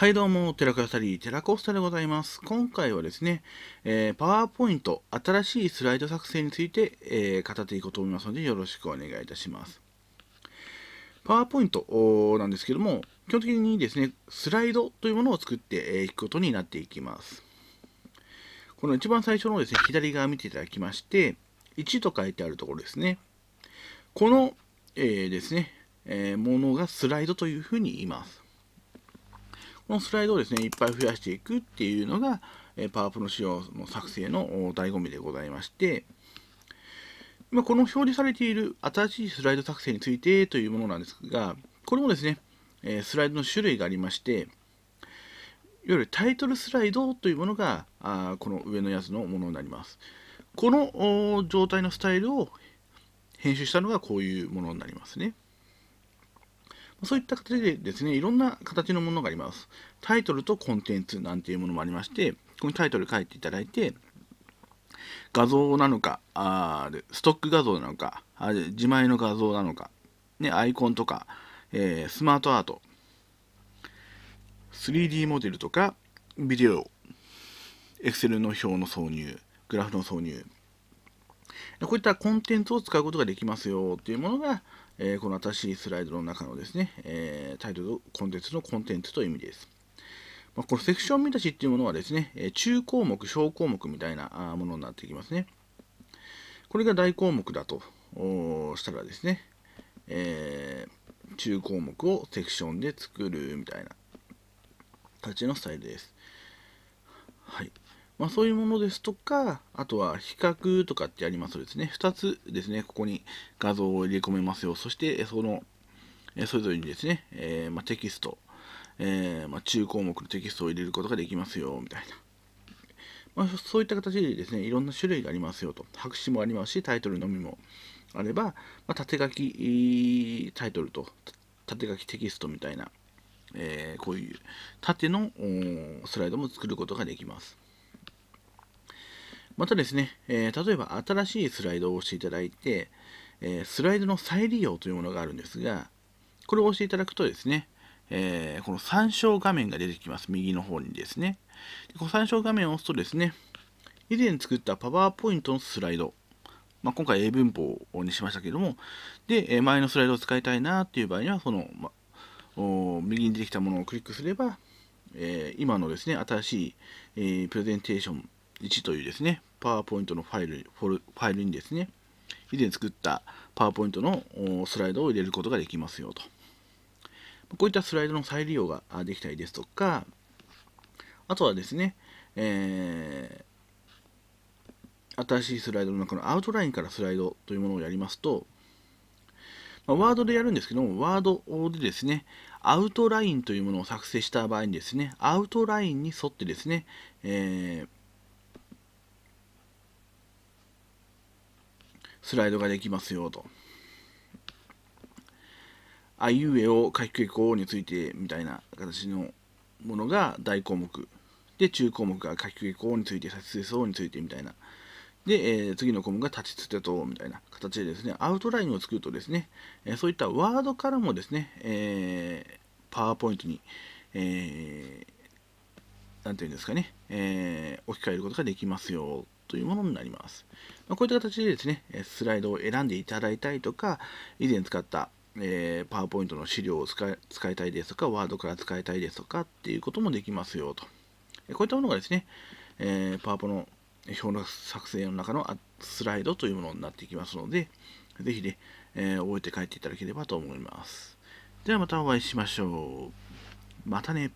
はい、どうも、寺子2人リー、寺子スタでございます。今回はですね、えパワーポイント、新しいスライド作成について、えー、語っていこうと思いますので、よろしくお願いいたします。パワーポイントなんですけども、基本的にですね、スライドというものを作っていくことになっていきます。この一番最初のですね、左側見ていただきまして、1と書いてあるところですね。この、えー、ですね、えものがスライドというふうに言います。このスライドをですね、いっぱい増やしていくっていうのが、えパワープロ仕様の作成の醍醐味でございまして、まこの表示されている新しいスライド作成についてというものなんですが、これもですね、えスライドの種類がありまして、いわゆるタイトルスライドというものが、あこの上のやつのものになります。この状態のスタイルを編集したのがこういうものになりますね。そういった形でですね、いろんな形のものがあります。タイトルとコンテンツなんていうものもありまして、ここにタイトル書いていただいて、画像なのか、あストック画像なのかあ、自前の画像なのか、ね、アイコンとか、えー、スマートアート、3D モデルとか、ビデオ、Excel の表の挿入、グラフの挿入、こういったコンテンツを使うことができますよっていうものが、えー、この新しいスライドの中のですね、えー、タイトル、コンテンツのコンテンツという意味です。まあ、このセクション見出しっていうものはですね、え中項目、小項目みたいなものになってきますね。これが大項目だとしたらですね、えー、中項目をセクションで作るみたいな形のスタイルです。はい。まあ、そういうものですとか、あとは比較とかってありますとですね、2つですね、ここに画像を入れ込めますよ。そして、その、それぞれにですね、えー、まあ、テキスト、えー、まあ、中項目のテキストを入れることができますよ、みたいな。まそういった形でですね、いろんな種類がありますよと。白紙もありますし、タイトルのみもあれば、まあ、縦書きタイトルと縦書きテキストみたいな、えー、こういう縦のスライドも作ることができます。またですね、えー、例えば新しいスライドを押していただいて、えー、スライドの再利用というものがあるんですが、これを押していただくとですね、えー、この参照画面が出てきます。右の方にですね。この参照画面を押すとですね、以前作ったパワーポイントのスライド、まあ、今回英文法にしましたけども、で、前のスライドを使いたいなっていう場合には、その、ま、右に出てきたものをクリックすれば、えー、今のですね、新しい、えー、プレゼンテーション1というですね、パワーポイントのファイルファイルにですね、以前作ったパワーポイントのスライドを入れることができますよと。こういったスライドの再利用ができたりですとか、あとはですね、えー、新しいスライドの中のアウトラインからスライドというものをやりますと、まあ、ワードでやるんですけども、ワードでですね、アウトラインというものを作成した場合にですね、アウトラインに沿ってですね、えースライドができますよと。あいうえを書き消こうについてみたいな形のものが大項目。で、中項目が書き消こうについて、差し出そうについてみたいな。で、えー、次の項目が立ち捨てとみたいな形でですね、アウトラインを作るとですね、えー、そういったワードからもですね、えー、パワーポイントに、えー、なんていうんですかね、えー、置き換えることができますよというものになります。まこういった形でですね、スライドを選んでいただいたりとか、以前使った、えパワーポイントの資料を使使いたいですとか、ワードから使いたいですとかっていうこともできますよと。こういったものがですね、えー、パワポの表の作成の中のスライドというものになっていきますので、ぜひね、えー、覚えて帰っていただければと思います。ではまたお会いしましょう。またね。